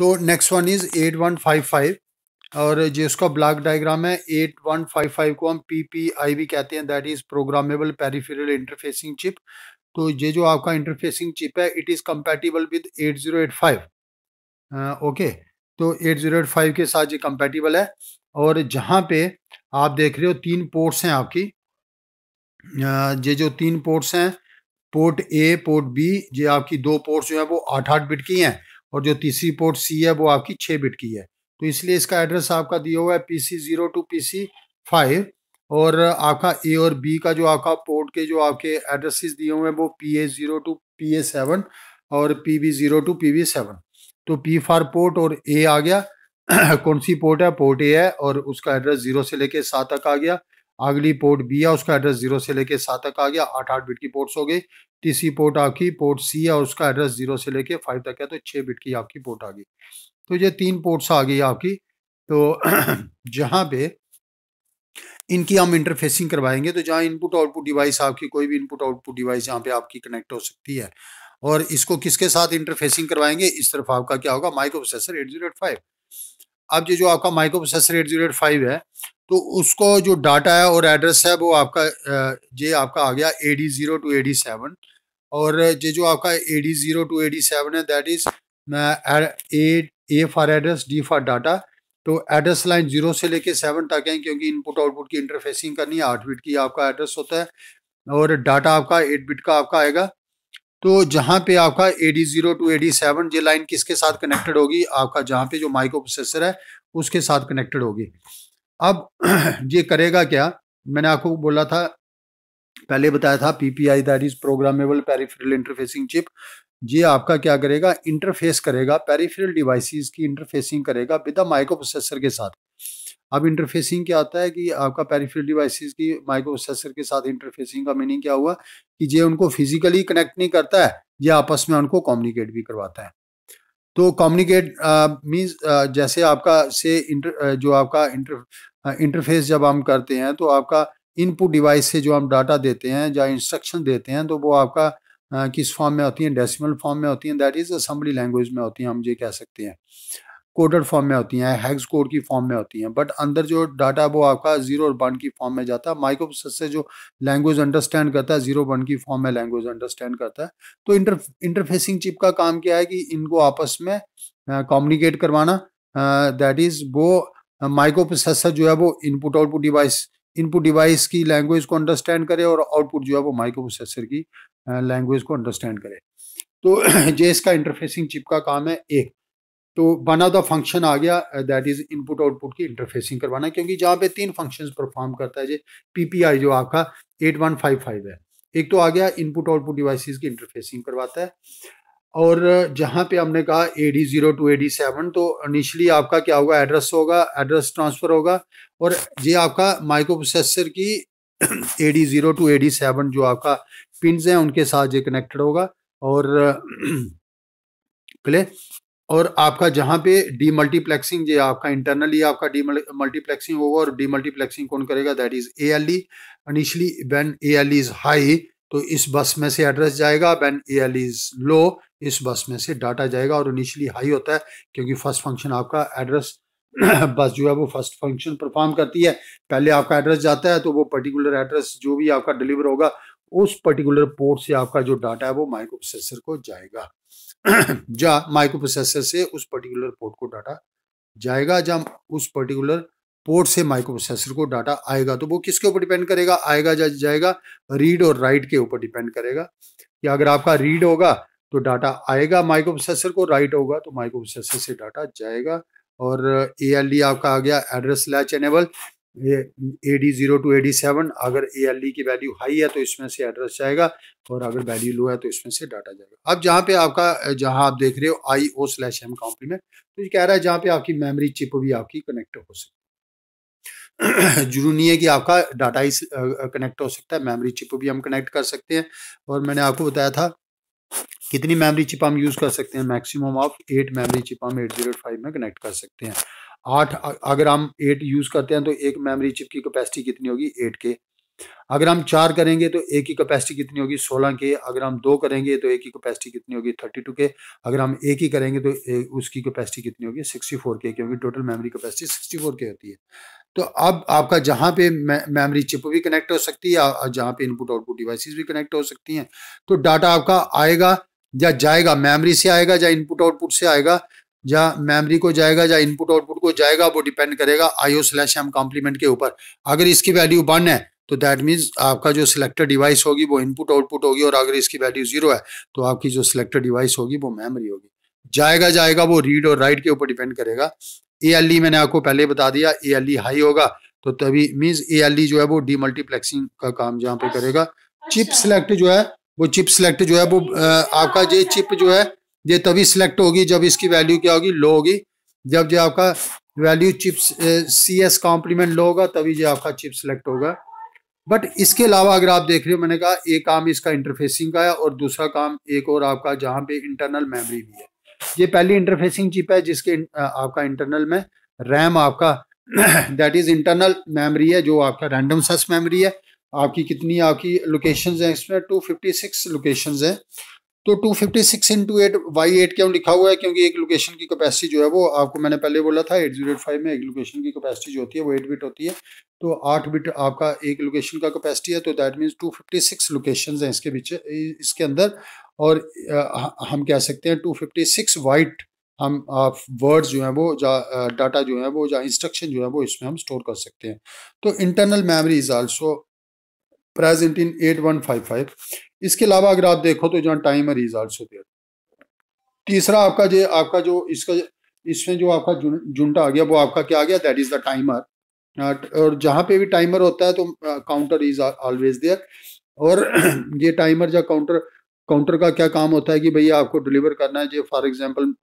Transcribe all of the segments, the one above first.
तो next one is eight one five five और जो इसका ब्लॉक डायग्राम है एट वन फाइव फाइव को हम पी पी आई भी कहते हैं that is programmable peripheral interfacing chip तो ये जो आपका इंटरफेसिंग चिप है it is compatible with eight zero eight five okay तो एट ज़ीरो एट फाइव के साथ ये कंपेटिबल है और जहाँ पे आप देख रहे हो तीन पोर्ट्स हैं आपकी ये जो तीन पोर्ट्स हैं पोर्ट ए पोर्ट बी ये आपकी दो पोर्ट्स जो हैं वो आठ आठ बिट की हैं और जो तीसरी पोर्ट सी है वो आपकी छः बिट की है तो इसलिए इसका एड्रेस आपका दिया हुआ है P C zero to P C five और आपका ए और बी का जो आपका पोर्ट के जो आपके एड्रेसेस दिए हुए हैं वो P A zero to P A seven और P B zero to P B seven तो पी फॉर पोर्ट और ए आ गया कौन सी पोर्ट है पोर्ट ए है और उसका एड्रेस ज़ीरो से लेके सात तक आ गया अगली पोर्ट बी है उसका एड्रेस जीरो से लेके सात तक आ गया आठ आठ बिट की पोर्ट्स हो गई तीसरी पोर्ट आपकी पोर्ट सी है उसका एड्रेस जीरो से लेके फाइव तक है तो छः बिट की आपकी पोर्ट आ गई तो ये तीन पोर्ट्स आ गई आपकी तो जहाँ पे इनकी हम इंटरफेसिंग करवाएंगे तो जहाँ इनपुट आउटपुट डिवाइस आपकी कोई भी इनपुट आउटपुट डिवाइस यहाँ पे आपकी कनेक्ट हो सकती है और इसको किसके साथ इंटरफेसिंग करवाएंगे इस तरफ आपका क्या होगा microprocessor eight zero eight five अब ये जो आपका microprocessor eight zero eight five है तो उसको जो डाटा है और एड्रेस है वो आपका ये आपका आ गया A D zero to A D seven और ये जो आपका A D zero to A D seven है that is A for address D for data तो एड्रेस लाइन जीरो से लेके सेवन तक है क्योंकि इनपुट आउटपुट की इंटरफेसिंग करनी है आठ बिट की आपका एड्रेस होता है और डाटा आपका एट बिट का आपका आएगा तो जहाँ पे आपका A D zero to A D seven ये लाइन किसके साथ कनेक्टेड होगी आपका जहाँ पे जो माइक्रो प्रोसेसर है उसके साथ कनेक्टेड होगी अब ये करेगा क्या मैंने आपको बोला था पहले बताया था PPI that is programmable peripheral interfacing chip ये आपका क्या करेगा इंटरफेस करेगा पेरिफेरल डिवाइसेस की इंटरफेसिंग करेगा विद माइक्रो प्रोसेसर के साथ अब इंटरफेसिंग क्या आता है कि आपका पेरिफेरल डिवाइसेस की माइक्रो प्रोसेसर के साथ इंटरफेसिंग का मीनिंग क्या हुआ कि ये उनको फिजिकली कनेक्ट नहीं करता है ये आपस में उनको कॉम्युनिकेट भी करवाता है तो कॉम्युनिकेट मीन्स uh, uh, जैसे आपका से इंटर uh, जो आपका इंटर इंटरफेस हाँ, जब हम करते हैं तो आपका इनपुट डिवाइस से जो हम डाटा देते हैं या इंस्ट्रक्शन देते हैं तो वो आपका हाँ, किस फॉर्म में होती हैं डेसिमल फॉर्म में होती हैं दैट इज़ असम्बली लैंग्वेज में होती हैं हम ये कह सकते हैं कोडर फॉर्म में होती हैं हैग्स कोड की फॉर्म में होती हैं बट अंदर जो डाटा वो आपका जीरो और वन की फॉर्म में जाता है माइक्रोप्रोसेस से जो लैंग्वेज अंडरस्टैंड करता है जीरो वन की फॉर्म में लैंग्वेज अंडरस्टैंड करता है तो इंटर इंटरफेसिंग चिप का काम क्या है कि इनको आपस में कम्युनिकेट हाँ, करवाना दैट इज़ वो माइक्रो प्रोसेसर जो है वो input output device input device की लैंग्वेज को अंडरस्टैंड करे और आउटपुट जो है वो माइक्रो प्रोसेसर की लैंग्वेज को अंडरस्टैंड करे तो जे इसका इंटरफेसिंग चिप का काम है एक तो वन ऑफ द फंक्शन आ गया दैट इज इनपुट आउटपुट की इंटरफेसिंग करवाना क्योंकि जहाँ पे तीन फंक्शन परफॉर्म करता है जे पीपीआई जो आपका एट वन फाइव फाइव है एक तो आ गया इनपुट आउटपुट डिवाइसेस की इंटरफेसिंग करवाता है और जहाँ पे हमने कहा A D zero to A D seven तो इनिशियली आपका क्या होगा एड्रेस होगा एड्रेस ट्रांसफर होगा और ये आपका माइक्रो प्रोसेसर की A D zero to A D seven जो आपका पिनज हैं उनके साथ ये कनेक्टेड होगा और प्ले और आपका जहाँ पे डी मल्टीप्लेक्सिंग ये आपका इंटरनली आपका डी मल्टीप्लेक्सिंग होगा और डी मल्टीप्लेक्सिंग कौन करेगा that is A L E initially when A L is high तो इस बस में से एड्रेस जाएगा when A L is low इस बस में से डाटा जाएगा और इनिशियली हाई होता है क्योंकि फर्स्ट फंक्शन आपका एड्रेस बस जो है वो फर्स्ट फंक्शन परफॉर्म करती है पहले आपका एड्रेस जाता है तो वो पर्टिकुलर एड्रेस जो भी आपका डिलीवर होगा उस पर्टिकुलर पोर्ट से आपका जो डाटा है वो माइक्रो प्रोसेसर को जाएगा जा माइक्रो प्रोसेसर से उस पर्टिकुलर पोर्ट को डाटा जाएगा जब उस पर्टिकुलर पोर्ट से माइक्रो प्रोसेसर को डाटा आएगा तो वो किसके ऊपर डिपेंड करेगा आएगा जा जाएगा रीड और राइट के ऊपर डिपेंड करेगा कि अगर आपका रीड होगा तो डाटा आएगा माइक्रो प्रोसेसर को राइट होगा तो माइक्रो प्रोसेसर से डाटा जाएगा और ए एल डी आपका आ गया address latch enable A D zero to A D seven अगर ए एल डी की वैल्यू हाई है तो इसमें से एड्रेस जाएगा और अगर वैल्यू लो है तो इसमें से डाटा जाएगा अब जहाँ पे आपका जहाँ आप देख रहे हो I O slash M complement तो ये कह रहा है जहाँ पे आपकी मेमोरी चिप भी आपकी कनेक्ट हो सकती है जरूरी नहीं है कि आपका डाटा ही कनेक्ट हो सकता है मेमोरी चिप भी हम कनेक्ट कर सकते हैं और मैंने आपको बताया था कितनी मेमोरी चिप हम यूज़ कर सकते हैं maximum of eight memory chip हम एट जीरो फाइव में कनेक्ट कर सकते हैं आठ अगर हम एट यूज़ करते हैं तो एक मेमोरी चिप की कैपेसिटी कितनी होगी एट के अगर हम चार करेंगे तो एक की कैपेसिटी कितनी होगी सोलह के अगर हम दो करेंगे तो एक की कैपेसिटी कितनी होगी थर्टी टू के अगर हम एक ही करेंगे तो उसकी कैपेसिटी कितनी होगी सिक्सटी फोर के क्योंकि total memory capacity sixty four K होती है तो अब आपका जहाँ पे मेमोरी चिप भी कनेक्ट हो सकती है जहाँ पे इनपुट आउटपुट डिवाइसेस भी कनेक्ट हो सकती हैं तो डाटा आपका आएगा या जाएगा मेमोरी से आएगा या इनपुट आउटपुट से आएगा या मेमोरी को जाएगा या इनपुट आउटपुट को जाएगा वो डिपेंड करेगा आईओ स्लैश एम कॉम्प्लीमेंट के ऊपर अगर इसकी वैल्यू वन है तो दैट मीन्स आपका जो सिलेक्टेड डिवाइस होगी वो इनपुट आउटपुट होगी और अगर इसकी वैल्यू जीरो है तो आपकी जो सिलेक्टेड डिवाइस होगी वो मेमोरी होगी जाएगा जाएगा वो रीड और राइट के ऊपर डिपेंड करेगा ए एल ई मैंने आपको पहले बता दिया ए एल ई हाई होगा तो तभी मीन्स ए एल ई जो है वो डी मल्टीप्लेक्सिंग का काम जहाँ पे करेगा चिप सिलेक्ट जो है वो चिप सिलेक्ट जो है वो आपका ये चिप जो है ये तभी सिलेक्ट होगी जब इसकी वैल्यू क्या होगी लो होगी जब जो आपका value chips C S complement low होगा तभी जो आपका चिप सिलेक्ट होगा बट इसके अलावा अगर आप देख रहे हो मैंने कहा एक काम इसका इंटरफेसिंग का है और दूसरा काम एक और आपका जहाँ पे इंटरनल मेमोरी भी है ये पहली इंटरफेसिंग चिप है जिसके आपका इंटरनल में रैम आपका दैट इज इंटरनल मेमोरी है जो आपका रैंडम सर्च मेमोरी है आपकी कितनी आपकी लोकेशन है इसमें टू फिफ्टी सिक्स लोकेशन है तो two fifty six into eight Y eight क्यों लिखा हुआ है क्योंकि एक लोकेशन की कैपेसिटी जो है वो आपको मैंने पहले बोला था एट जीरो एट फाइव में एक लोकेशन की कैपेसिटी जो होती है वो एट बिट होती है तो आठ बिट आपका एक लोकेशन का कैपेसिटी है तो that means two fifty six location है इसके पीछे इसके अंदर और हम कह सकते हैं टू फिफ्टी सिक्स वाइट हम आप वर्ड्स जो हैं वो जा डाटा जो है वो या इंस्ट्रक्शन जो है वो इसमें हम स्टोर कर सकते हैं तो internal memory is also present in 8155 इसके अलावा अगर आप देखो तो जो टाइमर इज आल्सो देयर तीसरा आपका जो आपका जो इसका इसमें जो आपका जुंटा आ गया वो आपका क्या आ गया दैट इज द टाइमर और जहां पे भी टाइमर होता है तो काउंटर इज ऑलवेज देयर और ये टाइमर या काउंटर काउंटर का क्या काम होता है कि भैया आपको डिलीवर करना है जो फॉर एग्जांपल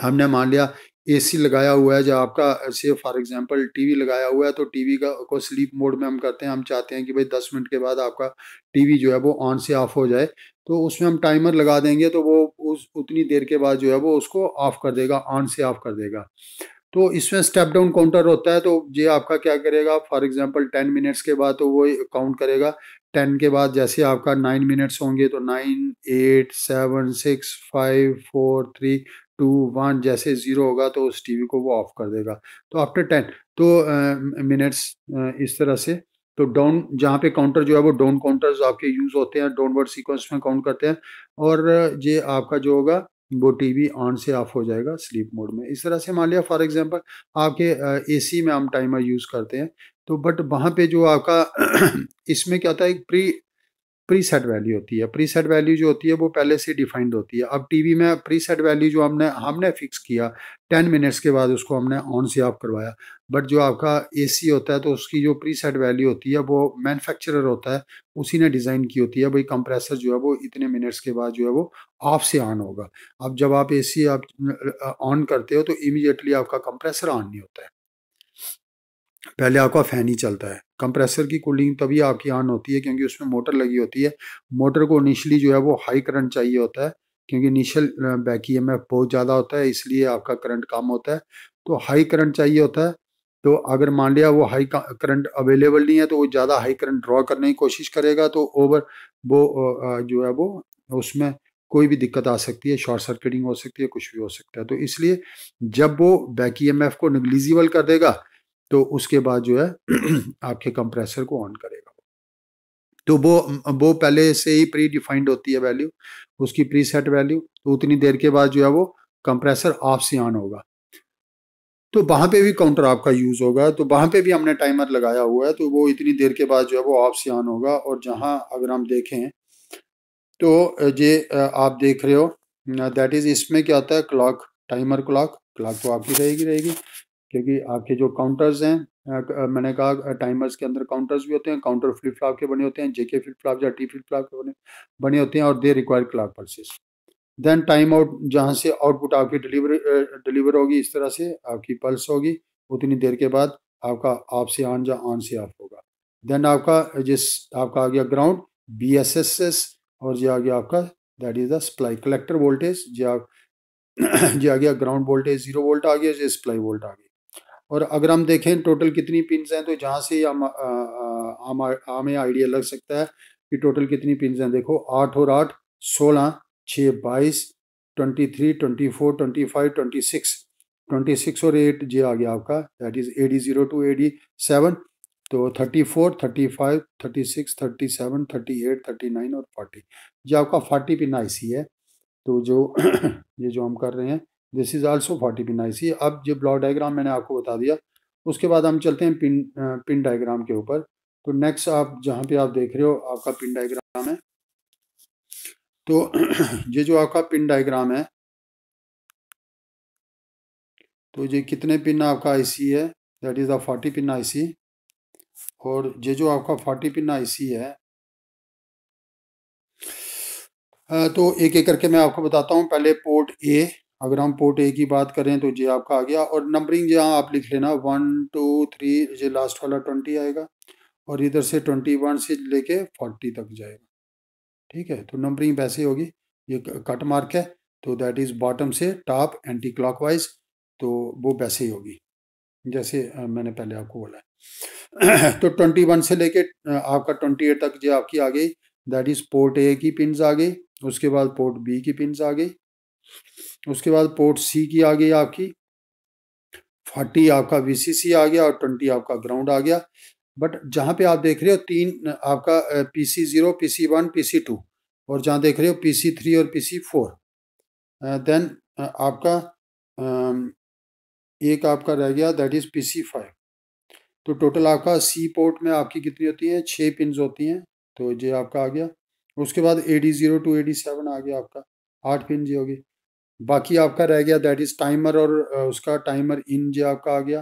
हमने मान लिया एसी लगाया हुआ है जो आपका से फॉर एग्जांपल टीवी लगाया हुआ है तो टीवी का को स्लीप मोड में हम करते हैं हम चाहते हैं कि भाई दस मिनट के बाद आपका टीवी जो है वो ऑन से ऑफ हो जाए तो उसमें हम टाइमर लगा देंगे तो वो उस उतनी देर के बाद जो है वो उसको ऑफ कर देगा ऑन से ऑफ कर देगा तो इसमें स्टेप डाउन काउंटर होता है तो ये आपका क्या करेगा फॉर एग्जांपल टेन मिनट्स के बाद तो वो काउंट करेगा टेन के बाद जैसे आपका नाइन मिनट्स होंगे तो nine eight seven six five four three two one जैसे ज़ीरो होगा तो उस टीवी को वो ऑफ कर देगा तो आफ्टर टेन तो मिनट्स uh, इस तरह से तो डाउन जहाँ पे काउंटर जो है वो डाउन काउंटर्स आपके यूज़ होते हैं डाउन वर्ड सीक्वेंस में काउंट करते हैं और ये आपका जो होगा वो टीवी ऑन से ऑफ हो जाएगा स्लीप मोड में इस तरह से मान लिया फॉर एग्जांपल आपके एसी में हम टाइमर यूज़ करते हैं तो बट वहाँ पे जो आपका इसमें क्या होता है प्री प्री सेट वैल्यू होती है प्री सेट वैल्यू जो होती है वो पहले से डिफाइंड होती है अब टीवी में प्री सेट वैल्यू जो हमने हमने फिक्स किया टेन मिनट्स के बाद उसको हमने ऑन से ऑफ करवाया बट जो आपका एसी होता है तो उसकी जो प्री सेट वैल्यू होती है वो मैन्युफैक्चरर होता है उसी ने डिज़ाइन की होती है भाई कंप्रेसर जो है वो इतने मिनट्स के बाद जो है वो ऑफ से ऑन होगा अब जब आप ए आप ऑन करते हो तो इमिजिएटली आपका कंप्रेसर ऑन नहीं होता है पहले आपका फैन ही चलता है कंप्रेसर की कूलिंग तभी आपकी ऑन होती है क्योंकि उसमें मोटर लगी होती है मोटर को इनिशियली जो है वो हाई करंट चाहिए होता है क्योंकि इनिशियल बैक ई बहुत ज़्यादा होता है इसलिए आपका करंट कम होता है तो हाई करंट चाहिए होता है तो अगर मान लिया वो हाई करंट अवेलेबल नहीं है तो वो ज़्यादा हाई करंट ड्रॉ करने की कोशिश करेगा तो ओवर वो जो है वो उसमें कोई भी दिक्कत आ सकती है शॉर्ट सर्किटिंग हो सकती है कुछ भी हो सकता है तो इसलिए जब वो बैक ई को निगलिजिबल कर देगा तो उसके बाद जो है आपके कंप्रेसर को ऑन करेगा तो वो वो पहले से ही प्री डिफाइंड होती है वैल्यू उसकी प्री सेट वैल्यू तो उतनी देर के बाद जो है वो कंप्रेसर ऑफ से ऑन होगा तो वहां पे भी काउंटर आपका यूज़ होगा तो वहां पे भी हमने टाइमर लगाया हुआ है तो वो इतनी देर के बाद जो है वो ऑफ से ऑन होगा और जहां अगर हम देखें तो ये आप देख रहे हो दैट इज़ इसमें क्या होता है क्लॉक टाइमर क्लॉक क्लॉक तो आपकी रहेगी रहेगी क्योंकि आपके जो काउंटर्स हैं मैंने कहा टाइमर्स के अंदर काउंटर्स भी होते हैं काउंटर फ्लिप फ्लॉप के बने होते हैं जेके फ्लिप फ्लॉप या टी फ्लिप फ्लॉप के बने बने होते हैं और they require clock pulses then time out जहाँ से आउटपुट आपकी डिलीवर डिलीवर होगी इस तरह से आपकी पल्स होगी उतनी देर के बाद आपका ऑफ से ऑन या ऑन से ऑफ होगा देन आपका जिस आपका आ गया ground B S S S और जो आ गया आपका that is the supply collector voltage जो आ गया ग्राउंड वोल्टेज जीरो वोल्ट आ गया जो सप्लाई वोल्ट आ गया और अगर हम देखें टोटल कितनी पिनस हैं तो जहाँ से हम हमें आइडिया लग सकता है कि टोटल कितनी पिन्स हैं देखो आठ और आठ सोलह छः बाईस twenty three twenty four twenty five twenty six twenty six और एट जी आ गया आपका that is A D zero to A D seven तो thirty four thirty five thirty six thirty seven thirty eight thirty nine और forty ये आपका forty pin IC है तो जो ये जो हम कर रहे हैं this is also forty pin I C अब जो ब्लॉक डायग्राम मैंने आपको बता दिया उसके बाद हम चलते हैं पिन पिन डायग्राम के ऊपर तो नेक्स्ट आप जहाँ पे आप देख रहे हो आपका पिन डायग्राम है तो ये जो आपका पिन डायग्राम है तो ये कितने पिन आपका आईसी है that is the forty pin IC और ये जो आपका फोर्टी पिन आईसी है तो एक एक करके मैं आपको बताता हूँ पहले पोर्ट ए अगर हम पोर्ट ए की बात करें तो ये आपका आ गया और नंबरिंग यहाँ आप लिख लेना वन टू थ्री ये लास्ट वाला ट्वेंटी आएगा और इधर से ट्वेंटी वन से लेके फोर्टी तक जाएगा ठीक है तो नंबरिंग वैसे होगी ये कट मार्क है तो दैट इज़ बॉटम से टॉप एंटी क्लॉक तो वो वैसे ही होगी जैसे मैंने पहले आपको बोला है तो ट्वेंटी वन से लेके आपका ट्वेंटी एट तक जो आपकी आ गई दैट इज़ पोर्ट ए की पिन आ गई उसके बाद पोर्ट बी की पिन आ गई उसके बाद पोर्ट सी की आ गई आपकी फोर्टी आपका वीसीसी आ गया और ट्वेंटी आपका ग्राउंड आ गया बट जहाँ पे आप देख रहे हो तीन आपका P C zero P C one P C two और जहाँ देख रहे हो पी सी थ्री और पी सी फोर देन आपका एक आपका रह गया that is P C five तो टोटल आपका सी पोर्ट में आपकी कितनी होती है छः पिन होती हैं तो ये आपका आ गया उसके बाद A D zero to A D seven आ गया आपका आठ पिन जी होगी बाकी आपका रह गया दैट इज टाइमर और उसका टाइमर इन जो आपका आ गया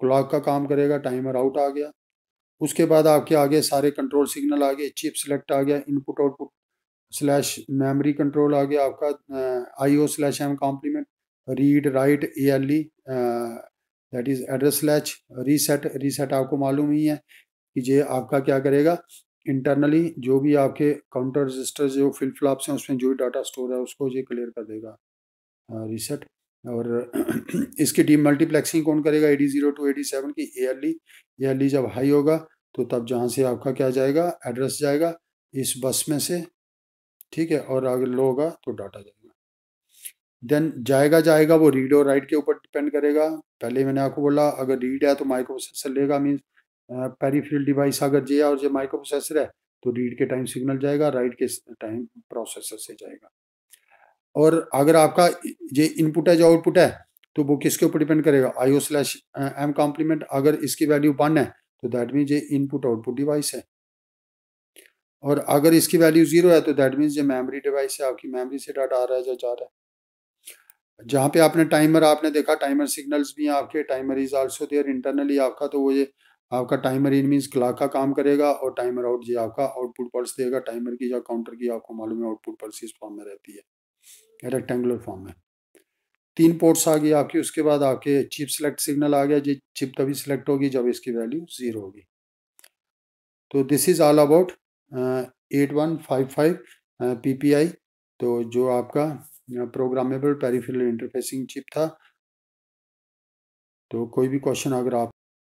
क्लॉक का काम करेगा टाइमर आउट आ गया उसके बाद आपके आगे सारे कंट्रोल सिग्नल आ गए चिप सेलेक्ट आ गया input output slash memory control आ गया आपका I O slash M complement read write A L E that is address latch reset reset आपको मालूम ही है कि ये आपका क्या करेगा इंटरनली जो भी आपके काउंटर रजिस्टर जो फिल फ्लॉप्स हैं उसमें जो भी डाटा स्टोर है उसको ये क्लियर कर देगा रीसेट और इसकी डी मल्टीप्लेक्सिंग कौन करेगा AD zero to AD seven की A L E A L ई जब हाई होगा तो तब जहाँ से आपका क्या जाएगा एड्रेस जाएगा इस बस में से ठीक है और अगर लो होगा तो डाटा जाएगा देन जाएगा जाएगा वो रीड और राइट के ऊपर डिपेंड करेगा पहले मैंने आपको बोला अगर रीड है तो माइक्रो प्रोसेसर लेगा मीन्स पेरीफिल डिवाइस अगर जे और जो माइक्रो प्रोसेसर है तो रीड के टाइम सिग्नल जाएगा राइट के टाइम प्रोसेसर से जाएगा और अगर आपका ये इनपुट है जो आउटपुट है तो वो किसके ऊपर डिपेंड करेगा I O slash M complement अगर इसकी वैल्यू वन है तो दैट मीन्स ये इनपुट आउटपुट डिवाइस है और अगर इसकी वैल्यू जीरो है तो दैट मीन्स ये मेमोरी डिवाइस है आपकी मेमोरी से डाटा आ रहा है या जा रहा है जहाँ पे आपने टाइमर आपने देखा टाइमर सिग्नल्स भी हैं आपके timer is also there internally आपका तो वो ये आपका टाइमर इन मीन्स क्लाक का काम करेगा और टाइमर आउट ये आपका आउटपुट पल्स देगा टाइमर की या काउंटर की आपको मालूम है आउटपुट पल्स इस फॉर्म में रहती है रेक्टेंगुलर फॉर्म में तीन पोर्ट्स आ गई आपकी उसके बाद आपके चिप सेलेक्ट सिग्नल आ गया जी चिप तभी सिलेक्ट होगी जब इसकी वैल्यू ज़ीरो होगी तो this is all about eight one five five P P I तो जो आपका प्रोग्रामेबल पेरीफिल इंटरफेसिंग चिप था तो कोई भी क्वेश्चन अगर आप